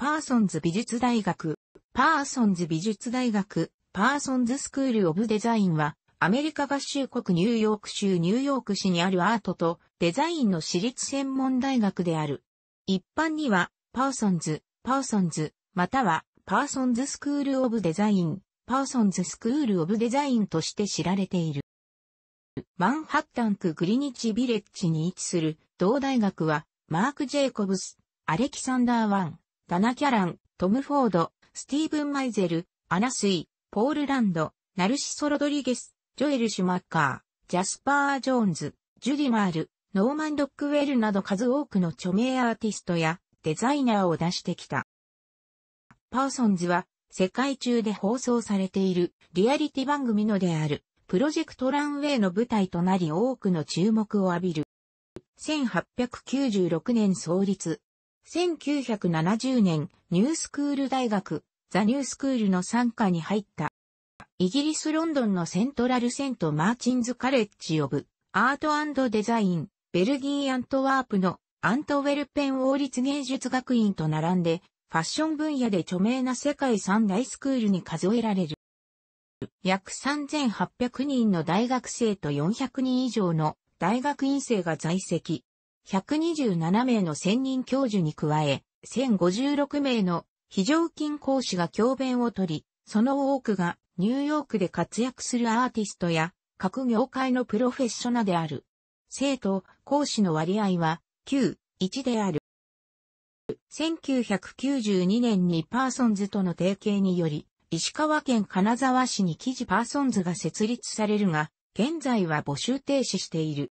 パーソンズ美術大学、パーソンズ美術大学、パーソンズスクールオブデザインは、アメリカ合衆国ニューヨーク州ニューヨーク市にあるアートとデザインの私立専門大学である。一般には、パーソンズ、パーソンズ、または、パーソンズスクールオブデザイン、パーソンズスクールオブデザインとして知られている。マンハッタン区グリニッチビレッジに位置する同大学は、マーク・ジェイコブス、アレキサンダー・ワン、ダナ・キャラン、トム・フォード、スティーブン・マイゼル、アナ・スイ、ポール・ランド、ナルシソ・ロドリゲス、ジョエル・シュマッカー、ジャスパー・ジョーンズ、ジュディ・マール、ノーマン・ドックウェルなど数多くの著名アーティストやデザイナーを出してきた。パーソンズは世界中で放送されているリアリティ番組のであるプロジェクトランウェイの舞台となり多くの注目を浴びる。1896年創立、1970年、ニュースクール大学、ザ・ニュースクールの参加に入った。イギリス・ロンドンのセントラル・セント・マーチンズ・カレッジ・オブ・アートデザイン、ベルギー・アントワープのアントウェルペン王立芸術学院と並んで、ファッション分野で著名な世界三大スクールに数えられる。約3800人の大学生と400人以上の大学院生が在籍。127名の専任教授に加え、1056名の非常勤講師が教鞭を取り、その多くがニューヨークで活躍するアーティストや各業界のプロフェッショナである。生徒、講師の割合は9、1である。1992年にパーソンズとの提携により、石川県金沢市に記事パーソンズが設立されるが、現在は募集停止している。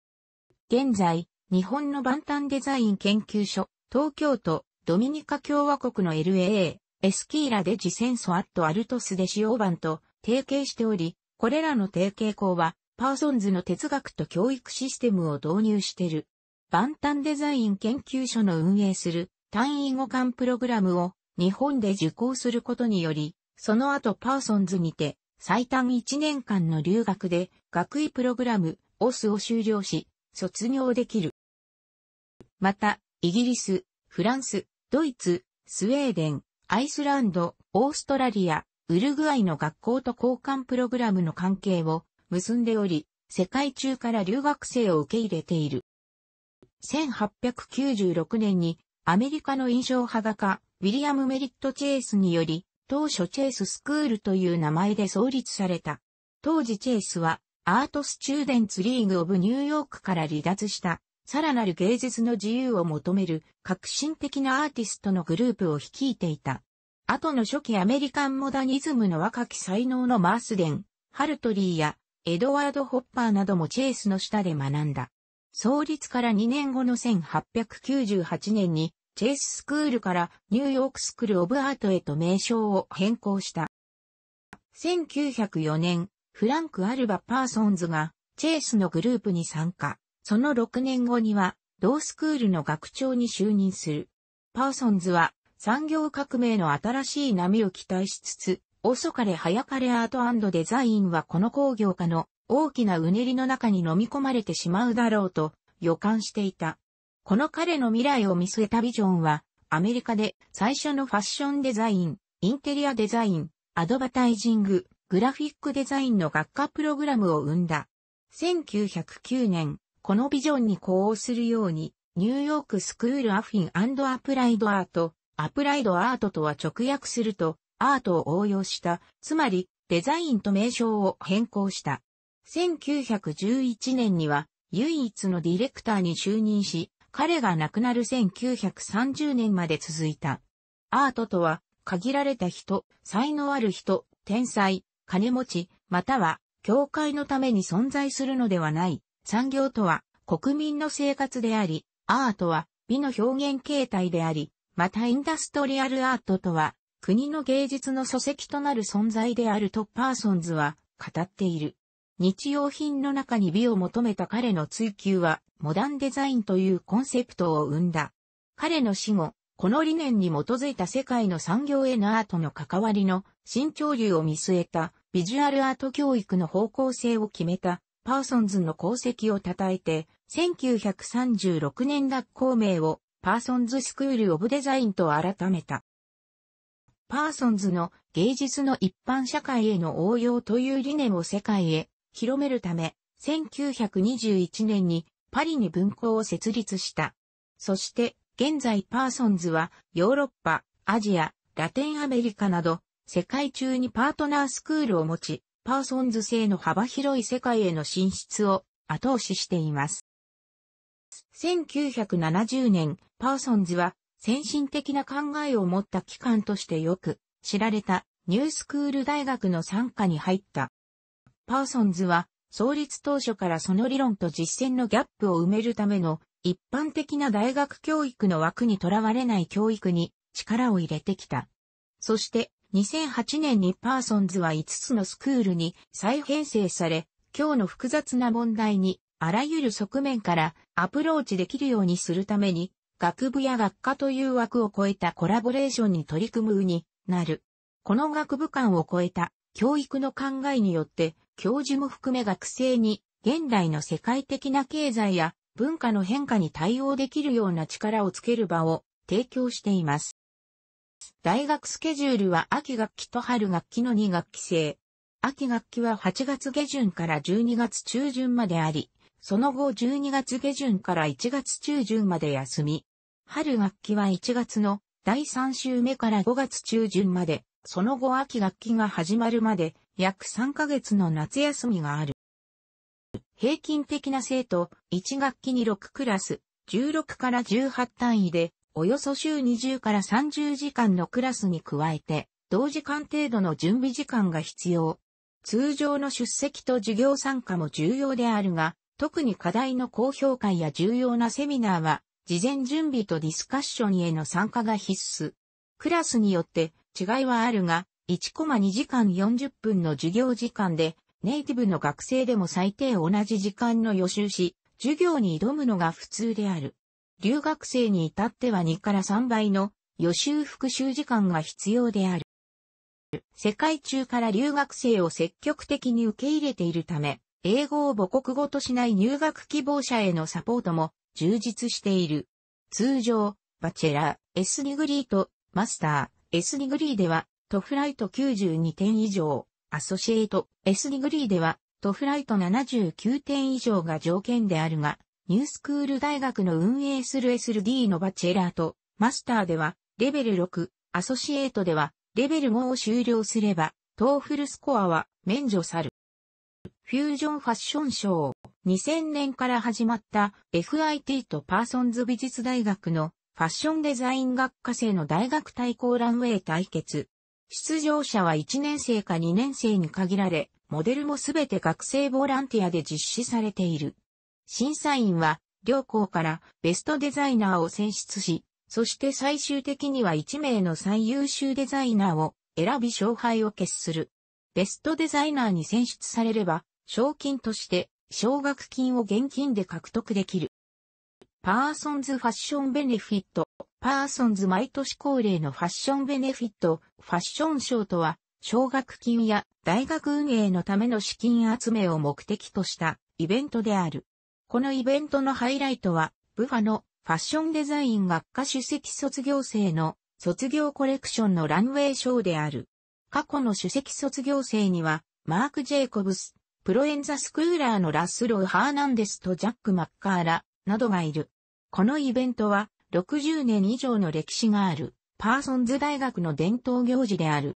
現在、日本の万端デザイン研究所、東京都、ドミニカ共和国の LAA、エスキーラでジセンソアットアルトスで使用版と提携しており、これらの提携校は、パーソンズの哲学と教育システムを導入している。万端デザイン研究所の運営する単位互換プログラムを日本で受講することにより、その後パーソンズにて最短1年間の留学で学位プログラムオスを修了し、卒業できる。また、イギリス、フランス、ドイツ、スウェーデン、アイスランド、オーストラリア、ウルグアイの学校と交換プログラムの関係を結んでおり、世界中から留学生を受け入れている。1896年にアメリカの印象派画家、ウィリアム・メリット・チェイスにより、当初チェイススクールという名前で創立された。当時チェイスはアート・スチューデンツ・リーグ・オブ・ニューヨークから離脱したさらなる芸術の自由を求める革新的なアーティストのグループを率いていた。後の初期アメリカンモダニズムの若き才能のマースデン、ハルトリーやエドワード・ホッパーなどもチェイスの下で学んだ。創立から2年後の1898年にチェイススクールからニューヨークスクール・オブ・アートへと名称を変更した。1904年、フランク・アルバ・パーソンズがチェイスのグループに参加。その6年後には、同スクールの学長に就任する。パーソンズは、産業革命の新しい波を期待しつつ、遅かれ早かれアートデザインはこの工業化の大きなうねりの中に飲み込まれてしまうだろうと予感していた。この彼の未来を見据えたビジョンは、アメリカで最初のファッションデザイン、インテリアデザイン、アドバタイジング、グラフィックデザインの学科プログラムを生んだ。1909年、このビジョンに呼応するように、ニューヨークスクールアフィンアプライドアート、アプライドアートとは直訳すると、アートを応用した、つまり、デザインと名称を変更した。1911年には、唯一のディレクターに就任し、彼が亡くなる1930年まで続いた。アートとは、限られた人、才能ある人、天才、金持ち、または、教会のために存在するのではない、産業とは国民の生活であり、アートは美の表現形態であり、またインダストリアルアートとは国の芸術の礎石となる存在であるとパーソンズは語っている。日用品の中に美を求めた彼の追求はモダンデザインというコンセプトを生んだ。彼の死後、この理念に基づいた世界の産業へのアートの関わりの新潮流を見据えたビジュアルアート教育の方向性を決めたパーソンズの功績を称えて、1936年学校名をパーソンズスクール・オブ・デザインと改めた。パーソンズの芸術の一般社会への応用という理念を世界へ広めるため、1921年にパリに分校を設立した。そして、現在パーソンズはヨーロッパ、アジア、ラテンアメリカなど、世界中にパートナースクールを持ち、パーソンズ製の幅広い世界への進出を後押ししています。1970年、パーソンズは先進的な考えを持った機関としてよく知られたニュースクール大学の傘下に入った。パーソンズは創立当初からその理論と実践のギャップを埋めるための一般的な大学教育の枠にとらわれない教育に力を入れてきた。そして2008年にパーソンズは5つのスクールに再編成され、今日の複雑な問題にあらゆる側面からアプローチできるようにするために、学部や学科という枠を超えたコラボレーションに取り組むになる。この学部間を超えた教育の考えによって、教授も含め学生に現代の世界的な経済や文化の変化に対応できるような力をつける場を提供しています。大学スケジュールは秋学期と春学期の2学期制。秋学期は8月下旬から12月中旬まであり、その後12月下旬から1月中旬まで休み。春学期は1月の第3週目から5月中旬まで、その後秋学期が始まるまで約3ヶ月の夏休みがある。平均的な生徒、1学期に6クラス、16から18単位でおよそ週20から30時間のクラスに加えて、同時間程度の準備時間が必要。通常の出席と授業参加も重要であるが、特に課題の高評価や重要なセミナーは、事前準備とディスカッションへの参加が必須。クラスによって違いはあるが、1コマ2時間40分の授業時間で、ネイティブの学生でも最低同じ時間の予習し、授業に挑むのが普通である。留学生に至っては2から3倍の予習復習時間が必要である。世界中から留学生を積極的に受け入れているため、英語を母国語としない入学希望者へのサポートも充実している。通常、バチェラー、S ディグリーとマスター、S ディグリーでは、トフライト92点以上、アソシエイト、S ディグリーでは、トフライト79点以上が条件であるが、ニュースクール大学の運営する SD のバチェラーとマスターではレベル6、アソシエイトではレベル5を終了すれば、トーフルスコアは免除される。フュージョンファッションショー。2000年から始まった FIT とパーソンズ美術大学のファッションデザイン学科生の大学対抗ランウェイ対決。出場者は1年生か2年生に限られ、モデルもすべて学生ボランティアで実施されている。審査員は、両校からベストデザイナーを選出し、そして最終的には1名の最優秀デザイナーを選び勝敗を決する。ベストデザイナーに選出されれば、賞金として奨学金を現金で獲得できる。パーソンズファッションベネフィット。パーソンズ毎年恒例のファッションベネフィット、ファッション賞とは、奨学金や大学運営のための資金集めを目的としたイベントである。このイベントのハイライトは、ブファのファッションデザイン学科主席卒業生の卒業コレクションのランウェイショーである。過去の主席卒業生には、マーク・ジェイコブス、プロエンザ・スクーラーのラッスロー・ハーナンデスとジャック・マッカーラ、などがいる。このイベントは、60年以上の歴史がある、パーソンズ大学の伝統行事である。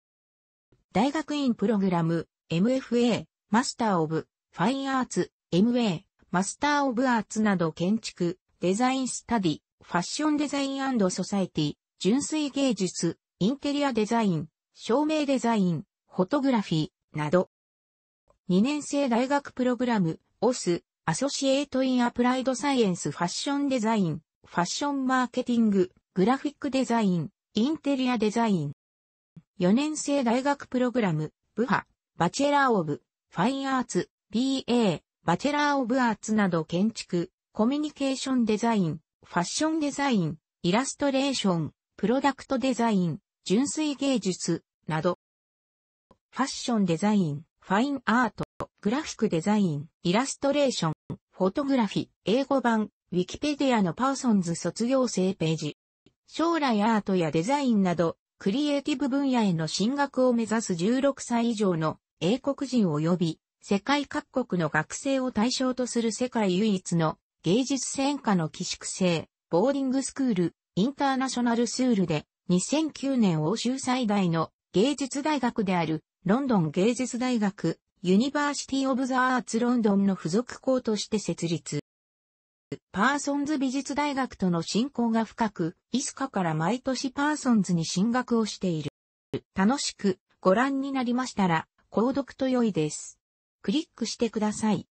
大学院プログラム、MFA、マスター・オブ・ファイン・アーツ、MA、マスター・オブ・アーツなど建築、デザイン・スタディ、ファッションデザインソサエティ、純粋芸術、インテリアデザイン、照明デザイン、フォトグラフィー、など。2年生大学プログラム、オス、アソシエイト・イン・アプライド・サイエンス・ファッションデザイン、ファッションマーケティング、グラフィックデザイン、インテリアデザイン。4年生大学プログラム、ブハ、バチェラー・オブ、ファインアーツ、BA、バチェラー・オブ・アーツなど建築、コミュニケーションデザイン、ファッションデザイン、イラストレーション、プロダクトデザイン、純粋芸術、など。ファッションデザイン、ファインアート、グラフィックデザイン、イラストレーション、フォトグラフィ、英語版、ウィキペディアのパーソンズ卒業生ページ。将来アートやデザインなど、クリエイティブ分野への進学を目指す16歳以上の英国人及び世界各国の学生を対象とする世界唯一の芸術専科の寄宿制、ボーディングスクール、インターナショナルスールで2009年欧州最大の芸術大学であるロンドン芸術大学ユニバーシティ・オブ・ザ・アーツ・ロンドンの付属校として設立。パーソンズ美術大学との親交が深く、イスカから毎年パーソンズに進学をしている。楽しくご覧になりましたら、購読と良いです。クリックしてください。